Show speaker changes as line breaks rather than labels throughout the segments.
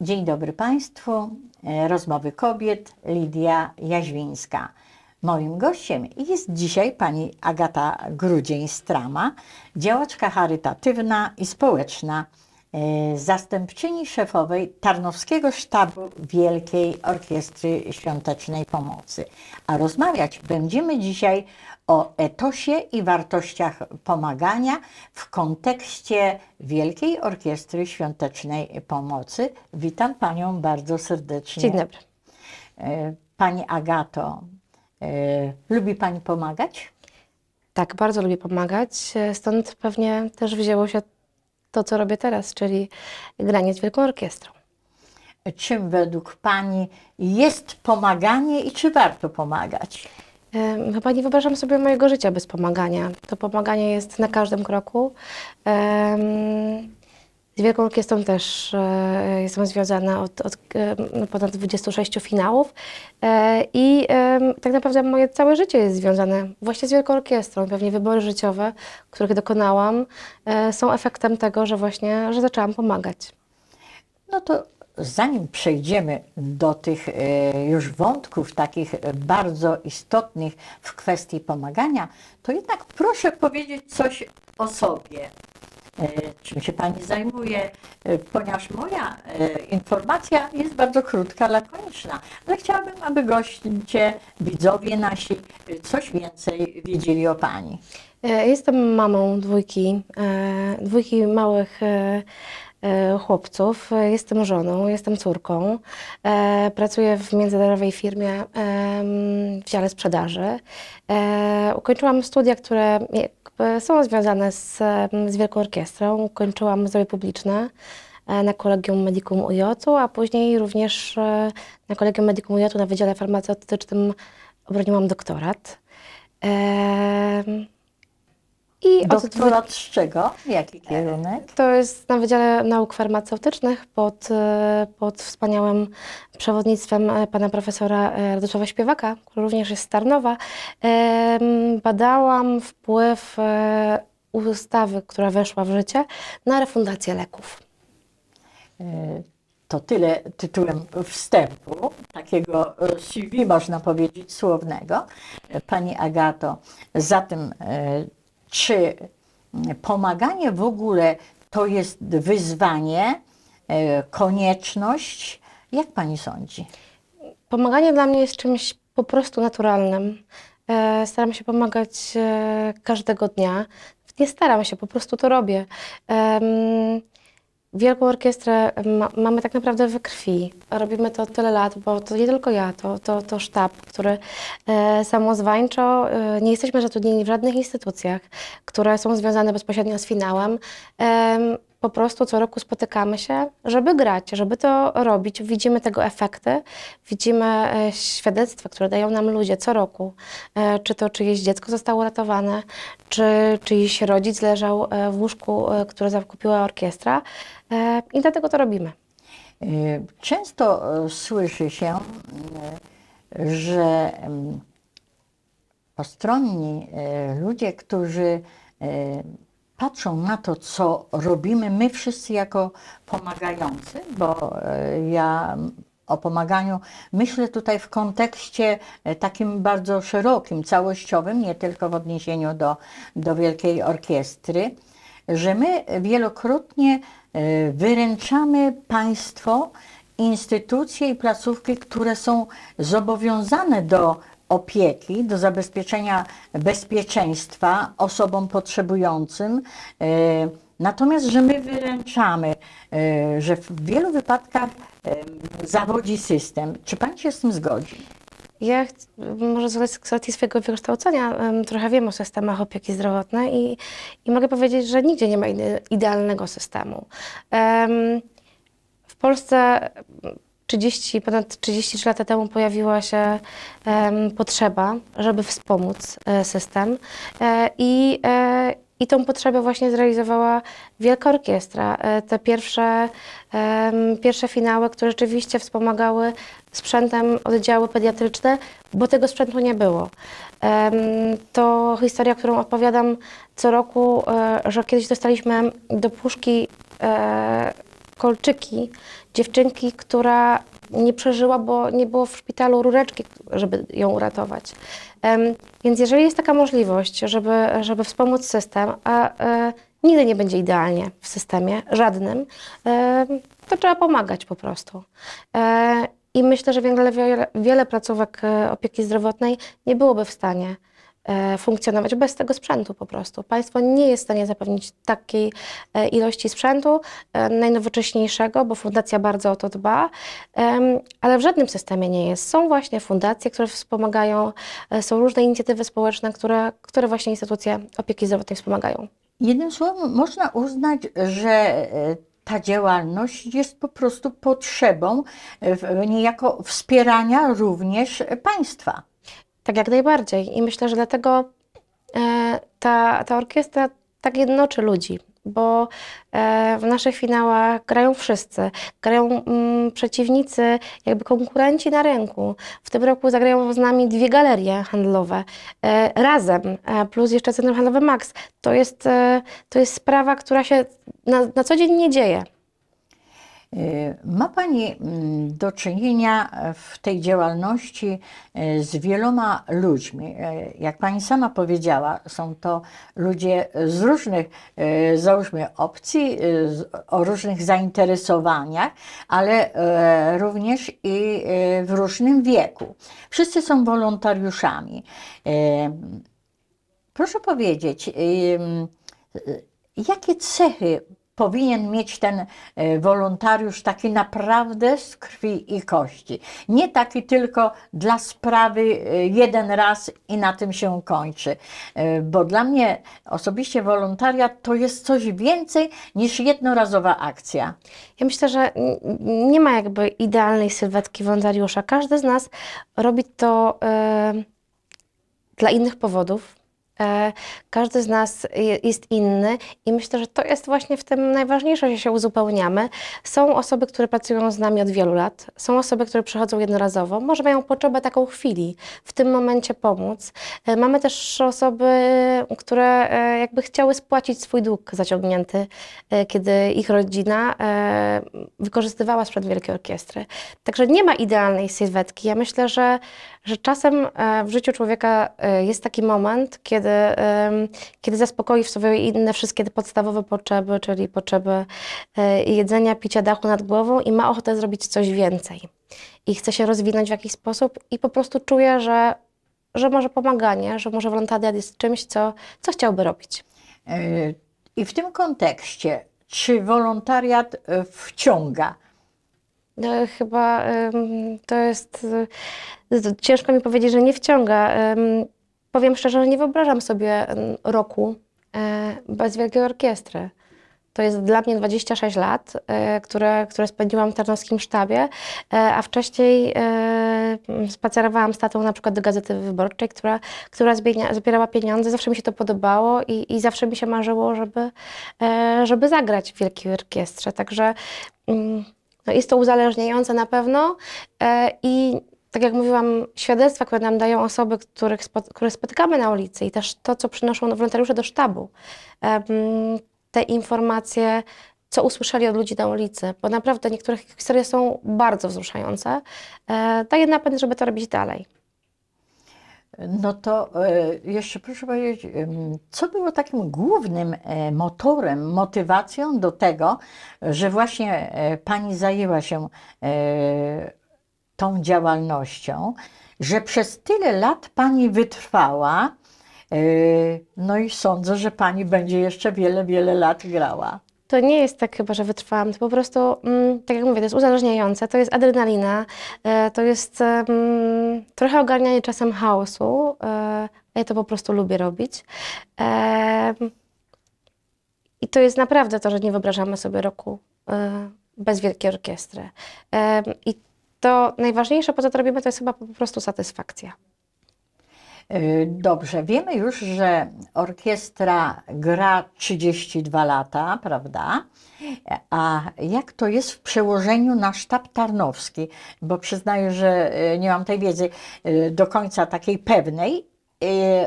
Dzień dobry Państwu. E, rozmowy kobiet Lidia Jaźwińska. Moim gościem jest dzisiaj pani Agata Grudzień-Strama, działaczka charytatywna i społeczna, e, zastępczyni szefowej Tarnowskiego Sztabu Wielkiej Orkiestry Świątecznej Pomocy. A rozmawiać będziemy dzisiaj o etosie i wartościach pomagania w kontekście Wielkiej Orkiestry Świątecznej Pomocy. Witam Panią bardzo serdecznie. Dzień dobry. E, pani Agato, e, lubi Pani pomagać? Tak, bardzo lubię pomagać, e, stąd pewnie też wzięło się to, co robię teraz, czyli granie z Wielką Orkiestrą. Czym według Pani jest pomaganie i czy warto pomagać?
Chyba nie no wyobrażam sobie mojego życia bez pomagania. To pomaganie jest na każdym kroku. Z Wielką Orkiestrą też e, jestem związana od, od ponad 26 finałów e, i tak naprawdę moje całe życie jest związane właśnie z Wielką Orkiestrą. Pewnie wybory życiowe, których dokonałam, e, są efektem tego, że właśnie że zaczęłam pomagać.
No to zanim przejdziemy do tych e, już wątków takich bardzo istotnych w kwestii pomagania, to jednak proszę powiedzieć coś o sobie. E, czym się Pani zajmuje, e, ponieważ moja informacja jest bardzo krótka, lakoniczna, ale chciałabym, aby goście, widzowie nasi coś więcej wiedzieli o Pani.
Jestem mamą dwójki, dwójki małych E, chłopców. E, jestem żoną, jestem córką. E, pracuję w międzynarodowej firmie w dziale sprzedaży. Ukończyłam studia, które są związane z, z Wielką Orkiestrą. Ukończyłam zdrowie publiczne na Kolegium Medicum UJ, a później również na Kolegium Medicum UJ na Wydziale Farmaceutycznym obroniłam doktorat. I Doktorat od... z czego?
Jaki kierunek?
To jest na Wydziale Nauk Farmaceutycznych pod, e, pod wspaniałym przewodnictwem e, pana profesora e, Radosława Śpiewaka, który również jest z Tarnowa. Badałam wpływ ustawy,
która weszła w życie, na refundację leków. To tyle tytułem wstępu, takiego CV można powiedzieć słownego. Pani Agato, za tym czy pomaganie w ogóle to jest wyzwanie, e, konieczność? Jak pani sądzi? Pomaganie dla mnie jest czymś po prostu
naturalnym. E, staram się pomagać e, każdego dnia. Nie staram się, po prostu to robię. Wielką orkiestrę ma, mamy tak naprawdę we krwi. Robimy to tyle lat, bo to nie tylko ja, to, to, to sztab, który e, samozwańczo, e, nie jesteśmy zatrudnieni w żadnych instytucjach, które są związane bezpośrednio z finałem. E, po prostu co roku spotykamy się, żeby grać, żeby to robić. Widzimy tego efekty, widzimy e, świadectwa, które dają nam ludzie co roku. E, czy to czyjeś dziecko zostało ratowane, czy czyjś rodzic leżał
e, w łóżku, które zakupiła orkiestra. I dlatego to robimy. Często słyszy się, że postronni ludzie, którzy patrzą na to, co robimy my wszyscy jako pomagający, bo e, ja o pomaganiu myślę tutaj w kontekście e, takim bardzo szerokim, całościowym, nie tylko w odniesieniu do, do Wielkiej Orkiestry, że my wielokrotnie e, wyręczamy państwo, instytucje i placówki, które są zobowiązane do opieki, do zabezpieczenia bezpieczeństwa osobom potrzebującym. E, natomiast, że my wyręczamy, e, że w wielu wypadkach zawodzi system. Czy Pan się z tym zgodzi?
Ja może z racji swojego wykształcenia trochę wiem o systemach opieki zdrowotnej i, i mogę powiedzieć, że nigdzie nie ma idealnego systemu. w Polsce 30, ponad 33 lata temu pojawiła się um, potrzeba, żeby wspomóc e, system e, i, e, i tą potrzebę właśnie zrealizowała Wielka Orkiestra. E, te pierwsze, pierwsze finały, które rzeczywiście wspomagały sprzętem oddziały pediatryczne, bo tego sprzętu nie było. To historia, którą opowiadam co roku, e, że kiedyś dostaliśmy do puszki e, kolczyki dziewczynki, która nie przeżyła, bo nie było w szpitalu rureczki, żeby ją uratować. Więc jeżeli jest taka możliwość, żeby, żeby wspomóc system, a e, nigdy nie będzie idealnie w systemie, żadnym, to trzeba pomagać po prostu. E, I myślę, że wiele, wiele, wiele placówek e, opieki zdrowotnej nie byłoby w stanie E, funkcjonować bez tego sprzętu po prostu. Państwo nie jest w stanie zapewnić takiej e, ilości sprzętu e, najnowocześniejszego, bo fundacja bardzo o to dba, ale w żadnym systemie nie jest. Są właśnie fundacje, które wspomagają, są różne inicjatywy społeczne, które, które właśnie instytucje opieki zdrowotnej wspomagają.
Jednym słowem, można uznać, że ta działalność jest po prostu potrzebą niejako wspierania również państwa. Tak jak
najbardziej. I myślę, że dlatego e, ta, ta orkiestra tak jednoczy ludzi, bo e, w naszych finałach grają wszyscy. Grają mm, przeciwnicy, jakby konkurenci na rynku. W tym roku zagrają z nami dwie galerie handlowe e, razem, plus jeszcze Centrum Handlowe Max. To jest, to jest sprawa, która się na, na co dzień nie dzieje.
E, ma Pani mm, do czynienia e, w tej działalności e, z wieloma ludźmi. Jak Pani sama powiedziała, są to ludzie z różnych, załóżmy, opcji, o różnych zainteresowaniach, ale również i w różnym wieku. Wszyscy są wolontariuszami. Proszę powiedzieć, jakie cechy powinien mieć ten e, wolontariusz taki naprawdę z krwi i kości. Nie taki tylko dla sprawy e, jeden raz i na tym się kończy. E, bo dla mnie osobiście wolontariat to jest coś więcej niż jednorazowa akcja. Ja myślę, że nie ma
jakby idealnej sylwetki wolontariusza. Każdy z nas robi to yy, dla innych powodów, E, każdy z nas jest inny i myślę, że to jest właśnie w tym najważniejsze, że się uzupełniamy. Są osoby, które pracują z nami od wielu lat, są osoby, które przychodzą jednorazowo, może mają potrzebę taką chwili, w tym momencie pomóc. E, mamy też osoby, które e, jakby chciały spłacić swój dług zaciągnięty, kiedy ich rodzina wykorzystywała sprzęt Wielkiej Orkiestry. Także nie ma idealnej sylwetki. Ja myślę, że że czasem e, w życiu człowieka e, jest taki moment, kiedy, kiedy zaspokoi w sobie inne wszystkie podstawowe potrzeby, czyli potrzeby e, jedzenia, picia dachu nad głową i ma ochotę zrobić coś więcej. I chce się rozwinąć w jakiś sposób i po prostu czuje, że, że
może pomaganie, że może wolontariat jest czymś, co, co chciałby robić. I w tym kontekście, czy wolontariat wciąga? E, chyba to jest. Ciężko mi powiedzieć, że nie wciąga.
Powiem szczerze, że nie wyobrażam sobie roku e, bez Wielkiej Orkiestry. To jest dla mnie 26 lat, e, które, które spędziłam w tarnowskim sztabie, a wcześniej spacerowałam z tatą na przykład do Gazety Wyborczej, która, która zbierała pieniądze. Zawsze mi się to podobało i, i zawsze mi się marzyło, żeby, żeby zagrać w Wielkiej Orkiestrze. Także mm, no jest to uzależniające na pewno e, i tak jak mówiłam, świadectwa, które nam dają osoby, których które spotykamy na ulicy i też to, co przynoszą wolontariusze do sztabu, te informacje, co usłyszeli od ludzi na ulicy, bo naprawdę niektóre historie są bardzo wzruszające, e, daje napęd, żeby to robić dalej.
No to e, jeszcze proszę powiedzieć, co było takim głównym e, motorem, motywacją do tego, że właśnie e, pani zajęła się tą działalnością, że przez tyle lat pani wytrwała, no i sądzę, że pani będzie jeszcze wiele, wiele lat grała
to nie jest tak chyba, że wytrwałam. To po prostu, mm, tak jak mówię, to jest uzależniające, to jest adrenalina, e, to jest mm, trochę ogarnianie czasem chaosu. E, ja to po prostu lubię robić. I to jest naprawdę to, że nie wyobrażamy sobie roku e, bez wielkiej orkiestry. I to najważniejsze, po co to robimy, to jest chyba po prostu satysfakcja.
Y, dobrze, wiemy już, że orkiestra gra 32 lata, prawda? A jak to jest w przełożeniu na sztab tarnowski? Bo przyznaję, że y, nie mam tej wiedzy y, do końca takiej pewnej.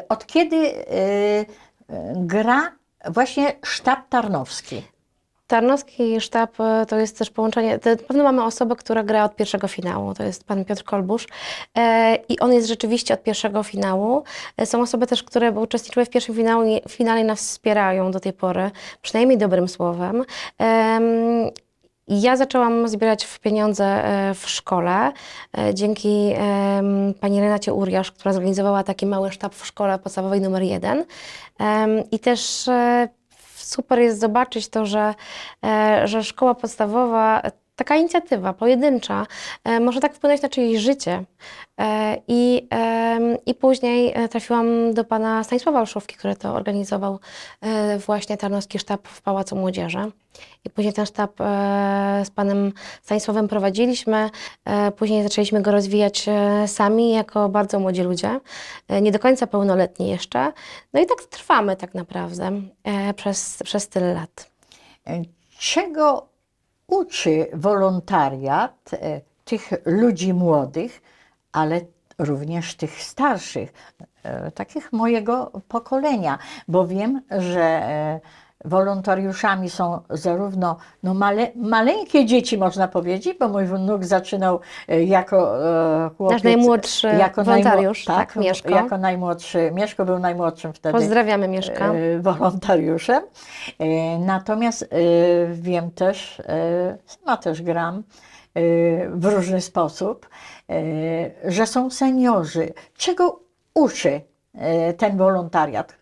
Od kiedy gra właśnie sztab
tarnowski? Tarnowski sztab e, to jest też połączenie, na pewno mamy osobę, która gra od pierwszego finału, to jest pan Piotr Kolbusz e, i on jest rzeczywiście od pierwszego finału. E, są osoby też, które uczestniczyły w pierwszym finału, finale nas wspierają do tej pory, przynajmniej dobrym słowem. Ja zaczęłam zbierać pieniądze w szkole dzięki pani Renacie Uriasz, która zorganizowała taki mały sztab w szkole podstawowej numer jeden. I też super jest zobaczyć to, że, e, że szkoła podstawowa taka inicjatywa pojedyncza e, może tak wpłynąć na czyjeś życie. E, I, I później e, trafiłam do pana Stanisława Olszówki, który to organizował właśnie Tarnowski Sztab w Pałacu Młodzieży. I później ten sztab z panem Stanisławem prowadziliśmy. Później zaczęliśmy go rozwijać sami, jako bardzo młodzi ludzie, nie do końca pełnoletni jeszcze. No i tak trwamy tak naprawdę przez, przez tyle
lat. Czego uczy wolontariat e, tych ludzi młodych, ale również tych starszych, e, takich mojego pokolenia, bo wiem, że e, Wolontariuszami są zarówno no male, maleńkie dzieci, można powiedzieć, bo mój wnuk zaczynał e, jako e, chłopiec. Nasz najmłodszy jako wolontariusz, najmłod, tak, tak Mieszko. Jako najmłodszy, Mieszko był najmłodszym wtedy. Pozdrawiamy e, Mieszka. E, wolontariuszem. E, natomiast e, wiem też, sama no, też gram, w różny sposób, że są seniorzy. Czego uczy ten wolontariat?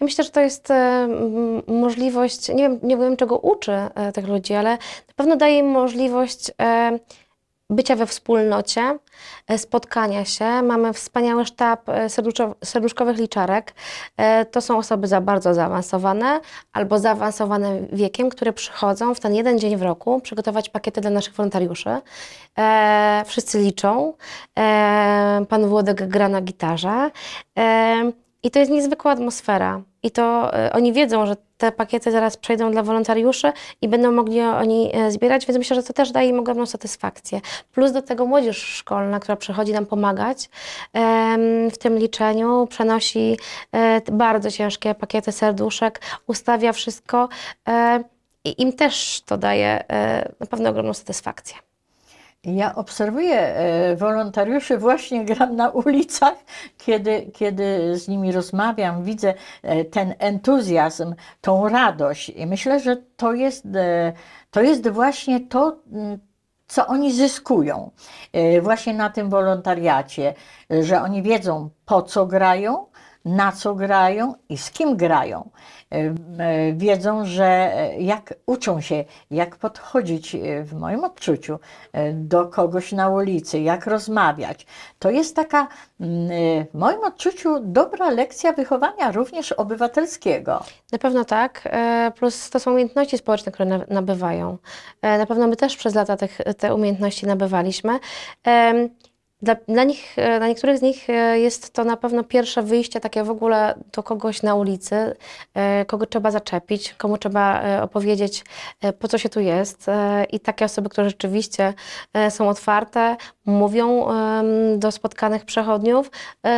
Ja myślę, że to jest e, możliwość,
nie wiem, nie wiem czego uczy e, tych ludzi, ale na pewno daje im możliwość e, bycia we wspólnocie, spotkania się. Mamy wspaniały sztab serduszkowych liczarek. To są osoby za bardzo zaawansowane albo zaawansowane wiekiem, które przychodzą w ten jeden dzień w roku przygotować pakiety dla naszych wolontariuszy. Wszyscy liczą. Pan Włodek gra na gitarze. I to jest niezwykła atmosfera. I to y, oni wiedzą, że te pakiety zaraz przejdą dla wolontariuszy i będą mogli oni e, zbierać, więc myślę, że to też daje im ogromną satysfakcję. Plus do tego młodzież szkolna, która przychodzi nam pomagać y, w tym liczeniu, przenosi e, bardzo ciężkie pakiety serduszek, ustawia wszystko i im też to daje na pewno ogromną satysfakcję.
Ja obserwuję e, wolontariuszy, właśnie gram na ulicach, kiedy, kiedy z nimi rozmawiam, widzę e, ten entuzjazm, tą radość i myślę, że to jest, e, to jest właśnie to, mm, co oni zyskują właśnie na tym wolontariacie, że oni wiedzą po co grają, na co grają i z kim grają. E, e, wiedzą, że e, jak uczą się, jak podchodzić w moim odczuciu do kogoś na ulicy, jak rozmawiać. To jest taka w moim odczuciu dobra lekcja wychowania również obywatelskiego. Na pewno tak, plus
to są umiejętności społeczne, które nabywają. Na pewno my też przez lata te umiejętności nabywaliśmy. Dla, dla, nich, e, dla niektórych z nich e, jest to na pewno pierwsze wyjście takie w ogóle do kogoś na ulicy, e, kogo trzeba zaczepić, komu trzeba opowiedzieć, po co się tu jest. I takie osoby, które rzeczywiście są otwarte, mówią do spotkanych przechodniów,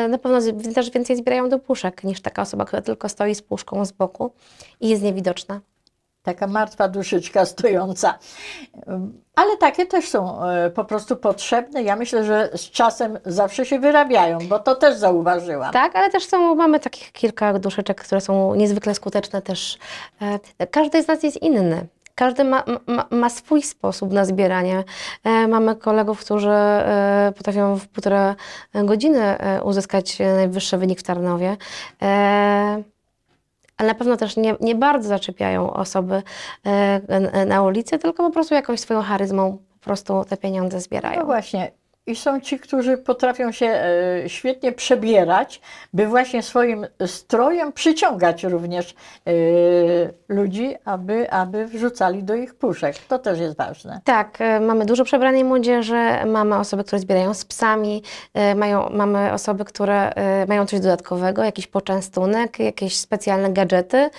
na pewno też
więcej zbierają do puszek niż taka osoba, która tylko stoi z puszką z boku i jest niewidoczna taka martwa duszyczka stojąca. Ale takie też są e, po prostu potrzebne. Ja myślę, że z czasem zawsze się wyrabiają, bo to też zauważyłam. Tak,
ale też są, mamy takich kilka duszyczek, które są niezwykle skuteczne też. E, każdy z nas jest inny. Każdy ma, ma, ma, swój sposób na zbieranie. E, mamy kolegów, którzy e, potrafią w półtora godziny e, uzyskać e, najwyższy wynik w Tarnowie. E, ale na pewno też nie, nie bardzo zaczepiają osoby e, na ulicy, tylko po prostu jakąś swoją charyzmą po prostu te pieniądze
zbierają. No właśnie, i są ci, którzy potrafią się e, świetnie przebierać, by właśnie swoim strojem przyciągać również e, ludzi, aby, aby wrzucali do ich puszek. To też jest ważne.
Tak, e, mamy dużo przebranej młodzieży, mamy osoby, które zbierają z psami, mają, mamy osoby, które mają coś dodatkowego, jakiś poczęstunek, jakieś specjalne gadżety.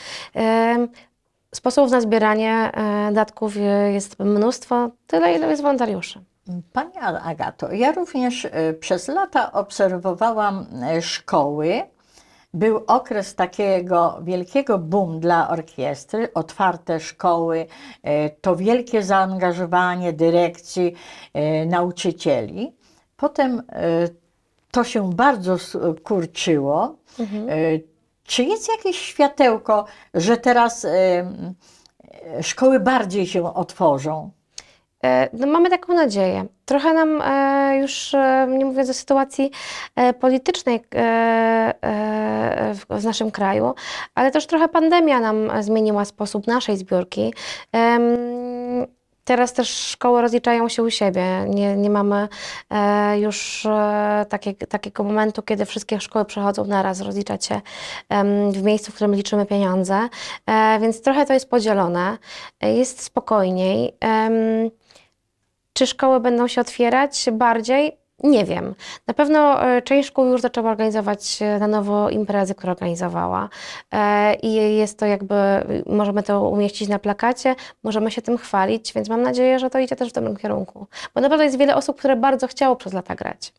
Sposobów na zbieranie datków jest mnóstwo, tyle ile jest wolontariuszy.
Pani Agato, ja również y, przez lata obserwowałam y, szkoły. Był okres takiego wielkiego boom dla orkiestry, otwarte szkoły, y, to wielkie zaangażowanie dyrekcji, nauczycieli. Potem to się bardzo kurczyło. Mhm. Czy jest jakieś światełko, że teraz szkoły bardziej się otworzą? E, no, mamy taką nadzieję.
Trochę nam e, już, e, nie mówiąc o sytuacji politycznej w naszym kraju, ale też trochę pandemia nam zmieniła sposób naszej zbiórki. Teraz też szkoły rozliczają się u siebie. Nie, nie mamy e, już e, takie, takiego momentu, kiedy wszystkie szkoły przechodzą naraz, rozliczać się w miejscu, w którym liczymy pieniądze. E, więc trochę to jest podzielone. E, jest spokojniej. Czy szkoły będą się otwierać bardziej? Nie wiem. Na pewno e, część szkół już zaczęła organizować e, na nowo imprezy, które organizowała. E, I jest to jakby, możemy to umieścić na plakacie, możemy się tym chwalić, więc mam nadzieję, że to idzie też w dobrym kierunku. Bo naprawdę jest wiele osób, które bardzo chciało przez lata grać,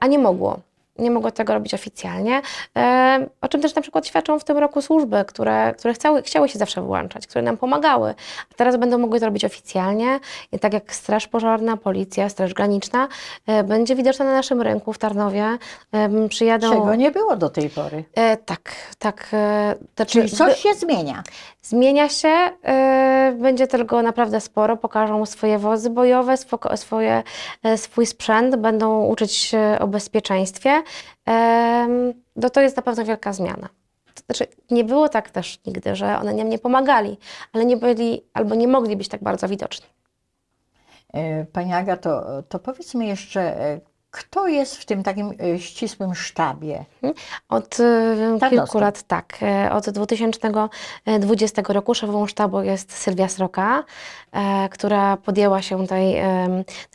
a nie mogło nie mogło tego robić oficjalnie, e, o czym też na przykład świadczą w tym roku służby, które, które chciały, chciały się zawsze włączać, które nam pomagały, a teraz będą mogły to robić oficjalnie, I tak jak Straż Pożarna, Policja, Straż Graniczna, e, będzie widoczna na naszym rynku w Tarnowie, e, przyjadą... Czego
nie było do tej pory.
Tak, tak. To Czyli czy... coś się zmienia. Zmienia się, będzie tylko naprawdę sporo, pokażą swoje wozy bojowe, swoje, swój sprzęt, będą uczyć o bezpieczeństwie, no to jest na pewno wielka zmiana. To znaczy, nie było tak też nigdy, że one nam nie pomagali,
ale nie byli albo nie mogli być tak bardzo widoczni. E, pani Agato, to powiedz mi jeszcze, e, kto jest w tym takim y, ścisłym sztabie? Mhm.
Od y, tak kilku lat, tak. E, od 2020 e, roku szefową sztabu jest Sylwia Sroka, e, która podjęła się tej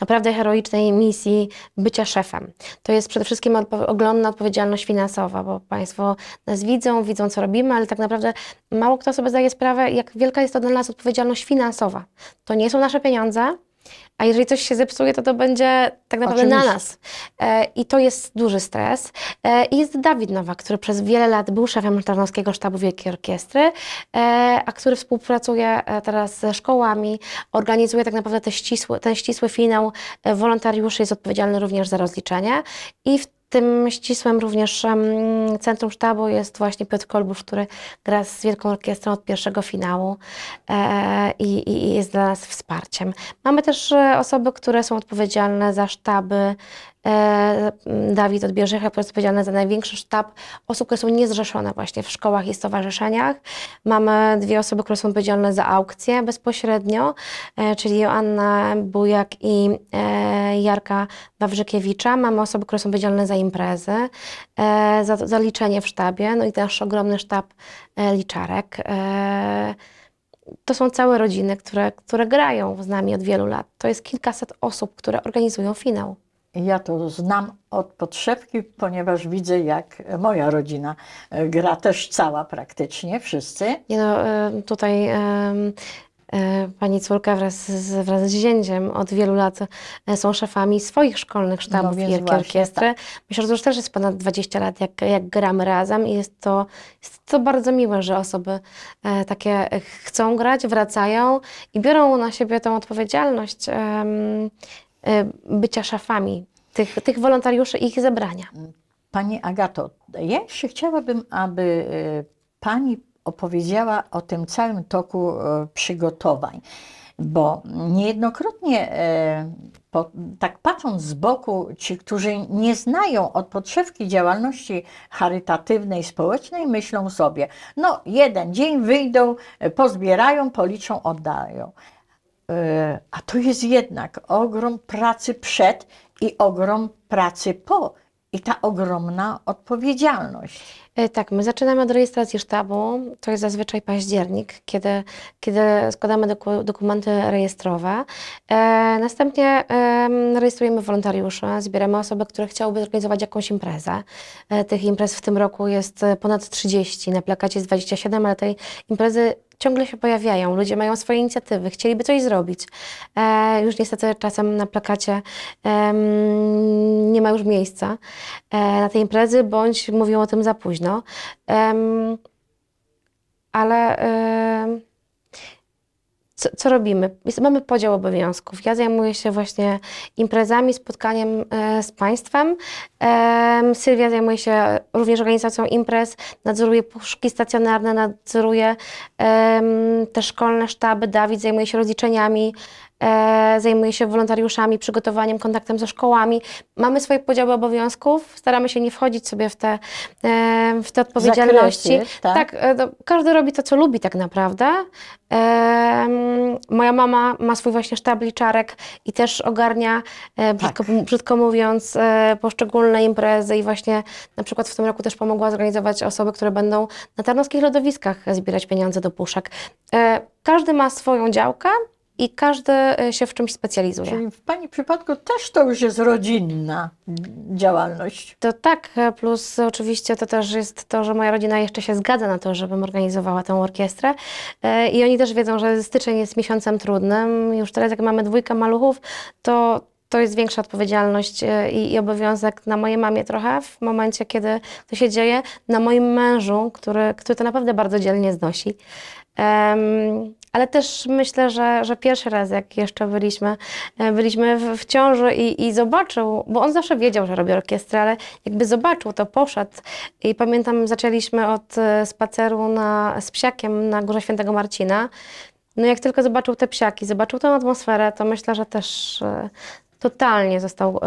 naprawdę heroicznej misji bycia szefem. To jest przede wszystkim odpo ogromna odpowiedzialność finansowa, bo Państwo nas widzą, widzą co robimy, ale tak naprawdę mało kto sobie zdaje sprawę, jak wielka jest to dla nas odpowiedzialność finansowa. To nie są nasze pieniądze, a jeżeli coś się zepsuje, to to będzie tak naprawdę Oczywiście. na nas. E, I to jest duży stres. E, I jest Dawid Nowak, który przez wiele lat był szefem Tarnowskiego Sztabu Wielkiej Orkiestry, e, a który współpracuje teraz ze szkołami, organizuje tak naprawdę te ścisły, ten ścisły finał wolontariuszy, jest odpowiedzialny również za rozliczenie i w tym ścisłym również centrum sztabu jest właśnie Piotr Kolbusz, który gra z Wielką Orkiestrą od pierwszego finału e, i, i jest dla nas wsparciem. Mamy też e, osoby, które są odpowiedzialne za sztaby E, Dawid jest odpowiedzialny za największy sztab osób, które są niezrzeszone właśnie w szkołach i stowarzyszeniach. Mamy dwie osoby, które są odpowiedzialne za aukcję bezpośrednio, e, czyli Joanna Bujak i e, Jarka Wawrzykiewicza. Mamy osoby, które są odpowiedzialne za imprezy, za, za liczenie w sztabie, no i nasz ogromny sztab liczarek to są całe rodziny, które, które grają z nami od wielu lat. To jest kilkaset osób, które organizują
finał. Ja to znam od podszewki, ponieważ widzę, jak moja rodzina e, gra też cała praktycznie, wszyscy.
No, e, tutaj e, Pani córka wraz z, wraz z zięciem od wielu lat są szefami swoich szkolnych no sztabów no, i orkiestry. Tak. Myślę, że to już też jest ponad 20 lat, jak, jak gramy razem i jest to, jest to bardzo miłe, że osoby takie chcą grać, wracają i biorą na siebie tę odpowiedzialność. Y, bycia szafami tych, tych wolontariuszy i ich zebrania.
Pani Agato, ja jeszcze chciałabym, aby y, Pani opowiedziała o tym całym toku y, przygotowań, bo niejednokrotnie po, tak patrząc z boku, ci, którzy nie znają od podszewki działalności charytatywnej, społecznej, myślą sobie, no jeden dzień wyjdą, pozbierają, policzą, oddają. E, a to jest jednak ogrom pracy przed i ogrom pracy po. I ta ogromna odpowiedzialność.
E, tak, my zaczynamy od rejestracji sztabu, to jest zazwyczaj październik, kiedy, kiedy składamy doku, dokumenty rejestrowe. E, następnie e, rejestrujemy wolontariuszy, zbieramy osoby, które chciałyby zorganizować jakąś imprezę. E, tych imprez w tym roku jest ponad 30, na plakacie jest 27, ale tej imprezy ciągle się pojawiają, ludzie mają swoje inicjatywy, chcieliby coś zrobić. E, już niestety czasem na plakacie e, nie ma już miejsca e, na tej imprezy, bądź mówią o tym za późno. ale co, co robimy? Jest, mamy podział obowiązków. Ja zajmuję się właśnie imprezami, spotkaniem e, z państwem. E, Sylwia zajmuje się również organizacją imprez, nadzoruje puszki stacjonarne, nadzoruje e, te szkolne sztaby. Dawid zajmuje się rozliczeniami e, zajmuje się wolontariuszami, przygotowaniem, kontaktem ze szkołami. Mamy swoje podziały obowiązków, staramy się nie wchodzić sobie w te, e, w te odpowiedzialności. tak, tak e, każdy robi to, co lubi tak naprawdę. E, moja mama ma swój właśnie sztab liczarek i też ogarnia, e, brzydko, tak. brzydko, mówiąc, e, poszczególne imprezy i właśnie na przykład w tym roku też pomogła zorganizować osoby, które będą na tarnowskich lodowiskach zbierać pieniądze do puszek. Każdy ma swoją działkę, i każdy e, się w czymś specjalizuje. Czyli
w Pani przypadku też to już jest rodzinna działalność.
To tak, e, plus oczywiście to też jest to, że moja rodzina jeszcze się zgadza na to, żebym organizowała tę orkiestrę e, i oni też wiedzą, że styczeń jest miesiącem trudnym. Już teraz jak mamy dwójkę maluchów, to to jest większa odpowiedzialność i, i, obowiązek na mojej mamie trochę w momencie, kiedy to się dzieje, na moim mężu, który, który to naprawdę bardzo dzielnie znosi. Um, ale też myślę, że, że pierwszy raz, jak jeszcze byliśmy, e, byliśmy w, w ciąży i, i, zobaczył, bo on zawsze wiedział, że robi orkiestrę, ale jakby zobaczył, to poszedł. I pamiętam, zaczęliśmy od e, spaceru na, z psiakiem na Górze Świętego Marcina. No jak tylko zobaczył te psiaki, zobaczył tę atmosferę, to myślę, że też e, totalnie został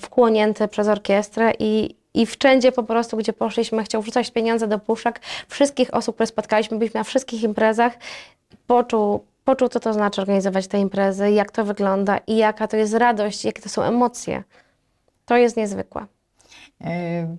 wchłonięty przez orkiestrę i, i wszędzie po prostu, gdzie poszliśmy, chciał wrzucać pieniądze do puszek. Wszystkich osób, które spotkaliśmy, byliśmy na wszystkich imprezach, poczuł, poczuł, co to znaczy organizować te imprezy, jak to wygląda i jaka to jest radość, jakie to są emocje. To jest niezwykłe.
E,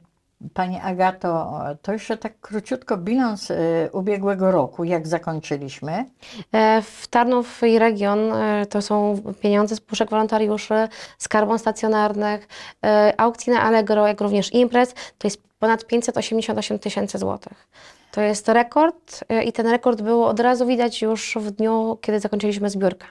Pani Agato, to jeszcze tak króciutko bilans y, ubiegłego roku, jak zakończyliśmy? E, w Tarnów i region e, to są pieniądze z puszek wolontariuszy,
z karbon stacjonarnych, e, aukcji na Allegro, jak również imprez. To jest ponad 588 tysięcy złotych. To jest rekord e, i ten rekord był od razu widać już w dniu, kiedy zakończyliśmy zbiórkę.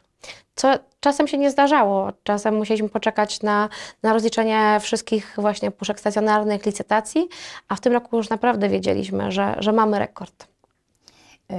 Co czasem się nie zdarzało. Czasem musieliśmy poczekać na, na rozliczenie wszystkich właśnie puszek stacjonarnych, licytacji, a w tym roku już naprawdę wiedzieliśmy, że, że mamy rekord.
E,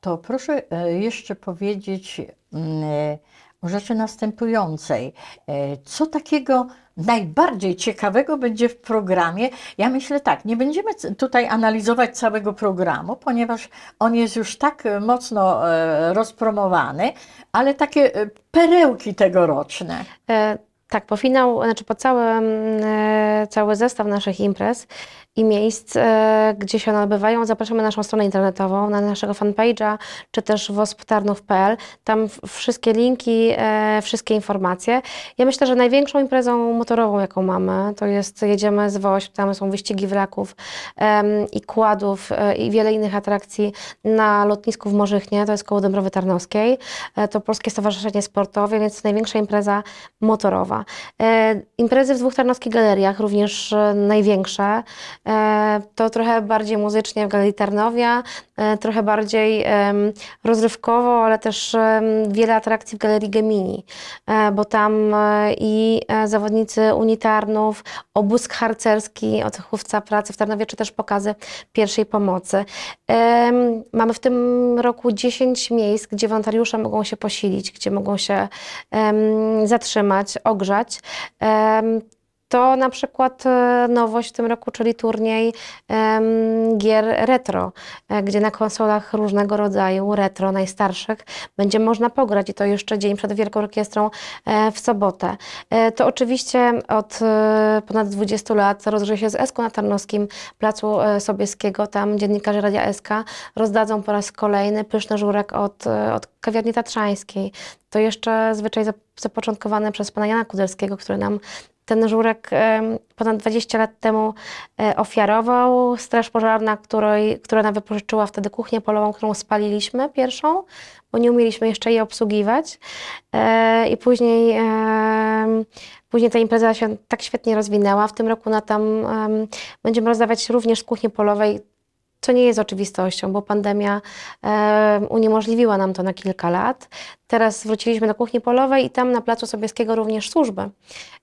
to proszę e, jeszcze powiedzieć mm, rzeczy następującej. E, co takiego najbardziej ciekawego będzie w programie? Ja myślę tak, nie będziemy tutaj analizować całego programu, ponieważ on jest już tak e, mocno e, rozpromowany, ale takie perełki tegoroczne.
E tak, po finał, znaczy po całym, cały zestaw naszych imprez i miejsc, e, gdzie się one odbywają, zapraszamy na naszą stronę internetową, na naszego fanpage'a, czy też wosptarnów.pl. Tam wszystkie linki, e, wszystkie informacje. Ja myślę, że największą imprezą motorową, jaką mamy, to jest jedziemy z Wośp, tam są wyścigi wraków i kładów e, i wiele innych atrakcji na lotnisku w Morzychnie, to jest koło Dąbrowy Tarnowskiej. To Polskie Stowarzyszenie Sportowe, więc największa impreza motorowa. Imprezy w dwóch tarnowskich galeriach, również największe. E, to trochę bardziej muzycznie w Galerii Tarnowia, e, trochę bardziej rozrywkowo, ale też wiele atrakcji w Galerii Gemini, e, bo tam i zawodnicy unitarnów, obóz harcerski, odzechówca pracy w Tarnowie, czy też pokazy pierwszej pomocy. Mamy w tym roku 10 miejsc, gdzie wolontariusze mogą się posilić, gdzie mogą się zatrzymać, ogrzać to na przykład e, nowość w tym roku, czyli turniej gier retro, e, gdzie na konsolach różnego rodzaju retro, najstarszych, będzie można pograć i to jeszcze dzień przed Wielką Orkiestrą e, w sobotę. To oczywiście od ponad 20 lat rozgrywa się z Esku na Tarnowskim Placu Sobieskiego. Tam dziennikarze Radia Eska rozdadzą po raz kolejny pyszny żurek od, od kawiarni tatrzańskiej. To jeszcze zwyczaj zapoczątkowane przez pana Jana Kudelskiego, który nam ten żurek ponad 20 lat temu e, ofiarował Straż Pożarna, której, która nam wypożyczyła wtedy kuchnię polową, którą spaliliśmy pierwszą, bo nie umieliśmy jeszcze jej obsługiwać. E, I później, później ta impreza się tak świetnie rozwinęła. W tym roku na tam będziemy rozdawać również z kuchni polowej co nie jest oczywistością, bo pandemia e, uniemożliwiła nam to na kilka lat. Teraz wróciliśmy do kuchni polowej i tam na Placu Sobieskiego również służby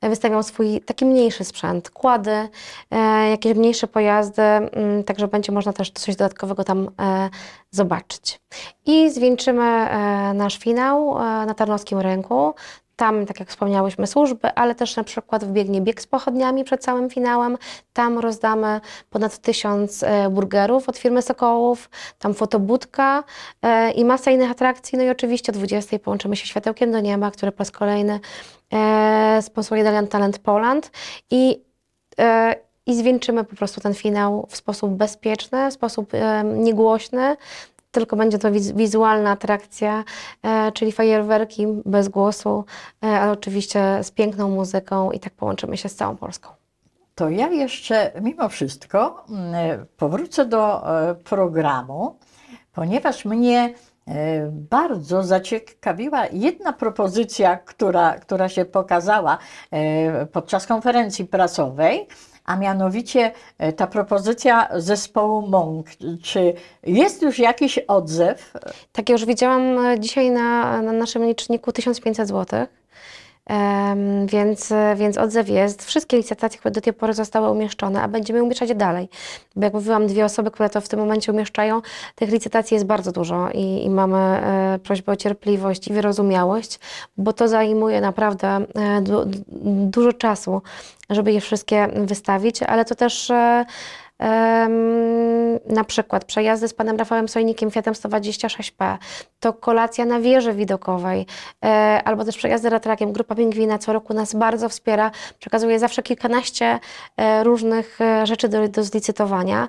wystawią swój taki mniejszy sprzęt, kłady, e, jakieś mniejsze pojazdy, m, mm, także będzie można też coś dodatkowego tam e, zobaczyć. I zwieńczymy e, nasz finał e, na Tarnowskim Rynku. Tam, tak jak wspomniałyśmy, służby, ale też na przykład wbiegnie bieg z pochodniami przed całym finałem. Tam rozdamy ponad tysiąc e, burgerów od firmy Sokołów, tam fotobudka e, i masa innych atrakcji. No i oczywiście o 20 połączymy się Światełkiem do Nieba, które po raz kolejny e, sponsoruje Dalian Talent Poland. I i zwieńczymy po prostu ten finał w sposób bezpieczny, w sposób niegłośny, tylko będzie to wizualna atrakcja, e, czyli fajerwerki bez głosu, ale oczywiście
z piękną muzyką i tak połączymy się z całą Polską. To ja jeszcze mimo wszystko mm, e, powrócę do e, programu, ponieważ mnie bardzo zaciekawiła jedna propozycja, która, która się pokazała podczas konferencji prasowej a mianowicie e, ta propozycja zespołu MONG. Czy jest już jakiś odzew?
Tak, ja już widziałam e, dzisiaj na, na naszym liczniku 1500 zł. Więc, więc odzew jest. Wszystkie licytacje, które do tej pory zostały umieszczone, a będziemy umieszczać dalej. Bo jak mówiłam, dwie osoby, które to w tym momencie umieszczają, tych licytacji jest bardzo dużo i, i mamy e, prośbę o cierpliwość i wyrozumiałość, bo to zajmuje naprawdę e, du, dużo czasu, żeby je wszystkie wystawić, ale to też e, na przykład przejazdy z panem Rafałem Sojnikiem Fiatem 126P, to kolacja na wieży widokowej, e, albo też przejazdy ratrakiem. Grupa Pingwina co roku nas bardzo wspiera, przekazuje zawsze kilkanaście e, różnych e, rzeczy do, do zlicytowania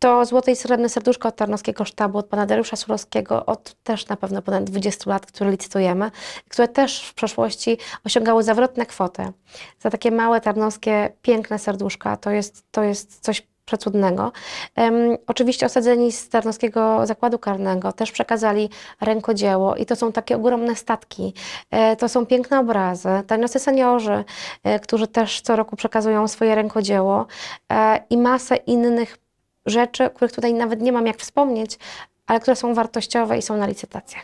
to Złote i Srebrne Serduszko od Tarnowskiego Sztabu, od pana Dariusza Surowskiego, od też na pewno ponad 20 lat, które licytujemy, które też w przeszłości osiągały zawrotne kwoty. Za takie małe tarnowskie, piękne serduszka, to jest, to jest coś przecudnego. Um, oczywiście osadzeni z Tarnowskiego Zakładu Karnego też przekazali rękodzieło i to są takie ogromne statki. E, to są piękne obrazy. Tarnowscy seniorzy, e, którzy też co roku przekazują swoje rękodzieło e, i masę innych rzeczy, których tutaj nawet nie mam jak wspomnieć, ale które są wartościowe
i są na licytacjach.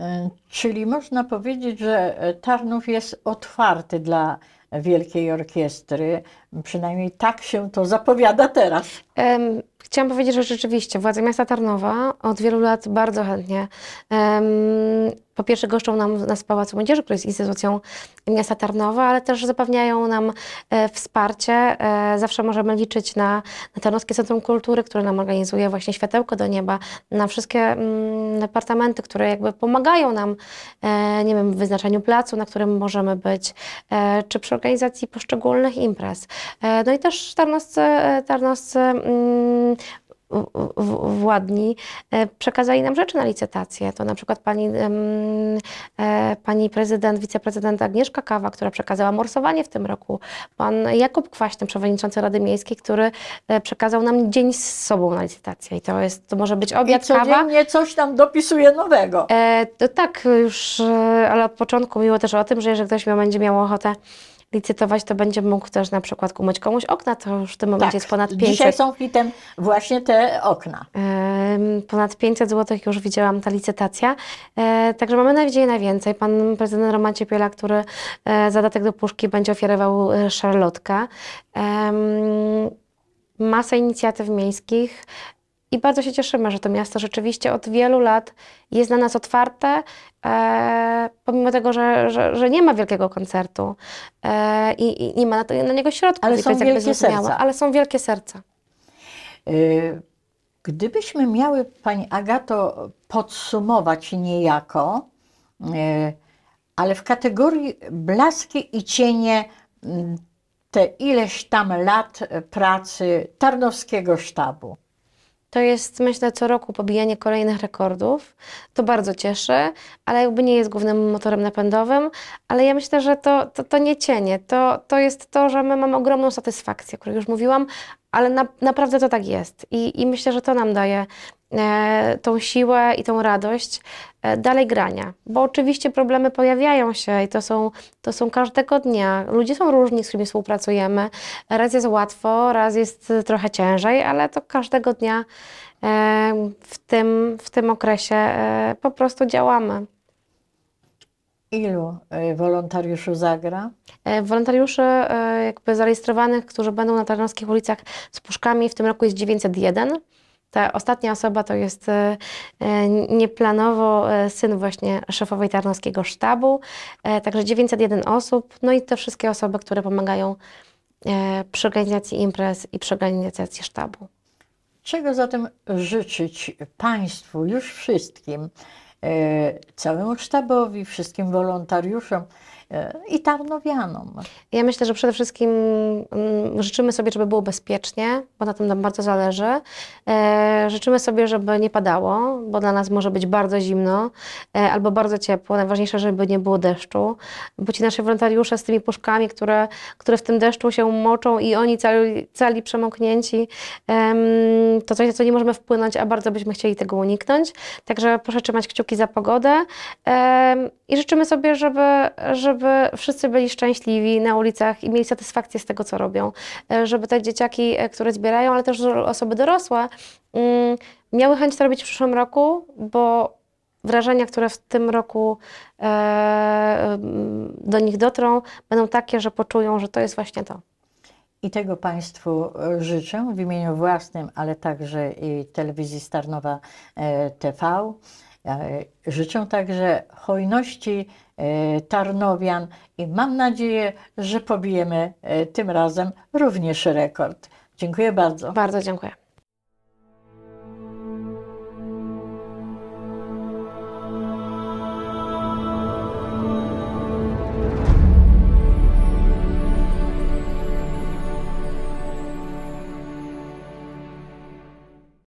E, czyli można powiedzieć, że e, Tarnów jest otwarty dla Wielkiej Orkiestry, Przynajmniej tak się to zapowiada teraz. Um, chciałam powiedzieć, że rzeczywiście władze miasta Tarnowa od wielu lat bardzo
chętnie um, po pierwsze goszczą nam nas Pałacu Młodzieży, który jest instytucją miasta Tarnowa, ale też zapewniają nam e, wsparcie. E, zawsze możemy liczyć na, na Tarnowskie Centrum Kultury, które nam organizuje właśnie Światełko do Nieba, na wszystkie mm, departamenty, które jakby pomagają nam, e, nie wiem, w wyznaczeniu placu, na którym możemy być, e, czy przy organizacji poszczególnych imprez. E, no i też tarnowscy, e, tarnowscy mm, władni e, przekazali nam rzeczy na licytację. To na przykład pani, pani prezydent, wiceprezydent Agnieszka Kawa, która przekazała morsowanie w tym roku. Pan Jakub Kwaśny, przewodniczący Rady Miejskiej, który przekazał nam dzień z sobą na licytację. I to, jest, to może być obiad, I kawa.
nie coś nam dopisuje nowego.
E, tak, już, ale od początku miło też o tym, że jeżeli ktoś będzie miał ochotę licytować, to będzie mógł też na przykład umyć komuś okna, to już w tym momencie tak. jest ponad 500. Dzisiaj są
fitem właśnie te okna. ponad 500 zł już widziałam
ta licytacja. E, także mamy nadzieję na więcej. Pan prezydent Roman Ciepiela, który e, zadatek do puszki będzie ofiarował e, szarlotkę masę inicjatyw miejskich, i bardzo się cieszymy, że to miasto rzeczywiście od wielu lat jest dla nas otwarte, e, pomimo tego, że, że, że, nie ma wielkiego
koncertu e, i, i, nie ma na, to, na niego środków. Ale są wielkie serca.
Ale są wielkie serca.
E, gdybyśmy miały, Pani Agato, podsumować niejako, e, ale w kategorii blaski i cienie te ileś tam lat e, pracy Tarnowskiego Sztabu. To jest, myślę, co roku pobijanie kolejnych rekordów.
To bardzo cieszy, ale jakby nie jest głównym motorem napędowym. Ale ja myślę, że to, to, to nie cienie. To, to jest to, że my mamy ogromną satysfakcję, o której już mówiłam, ale na, naprawdę to tak jest. I, I myślę, że to nam daje E, tą siłę i tą radość e, dalej grania. Bo oczywiście problemy pojawiają się i to są, to są każdego dnia. Ludzie są różni, z którymi współpracujemy. Raz jest łatwo, raz jest e, trochę ciężej, ale to każdego dnia w tym, w tym okresie po prostu działamy.
Ilu wolontariuszy
zagra? Wolontariuszy jakby zarejestrowanych, którzy będą na tarnowskich ulicach z puszkami w tym roku jest 901. Ta ostatnia osoba to jest e, nieplanowo e, syn właśnie szefowej Tarnowskiego Sztabu, e, także 901 osób, no i te wszystkie osoby, które pomagają przy organizacji imprez i przy organizacji sztabu.
Czego zatem życzyć Państwu, już wszystkim, całemu sztabowi, wszystkim wolontariuszom, i Tarnowianom. Ja myślę, że przede wszystkim mm, życzymy sobie, żeby było bezpiecznie,
bo na tym nam bardzo zależy. E, życzymy sobie, żeby nie padało, bo dla nas może być bardzo zimno e, albo bardzo ciepło. Najważniejsze, żeby nie było deszczu, bo ci nasze wolontariusze z tymi puszkami, które, które w tym deszczu się moczą i oni cali, cali przemoknięci, to coś, na co nie możemy wpłynąć, a bardzo byśmy chcieli tego uniknąć. Także proszę trzymać kciuki za pogodę i życzymy sobie, żeby, żeby żeby wszyscy byli szczęśliwi na ulicach i mieli satysfakcję z tego, co robią. E, żeby te dzieciaki, e, które zbierają, ale też osoby dorosłe, mm, miały chęć to robić w przyszłym roku, bo wrażenia, które w tym roku e, do nich dotrą, będą takie, że poczują, że to jest właśnie to.
I tego Państwu życzę w imieniu własnym, ale także i telewizji Starnowa TV. Życzę także hojności Tarnowian e, i mam nadzieję, że pobijemy e, tym razem również rekord. Dziękuję bardzo. Bardzo dziękuję.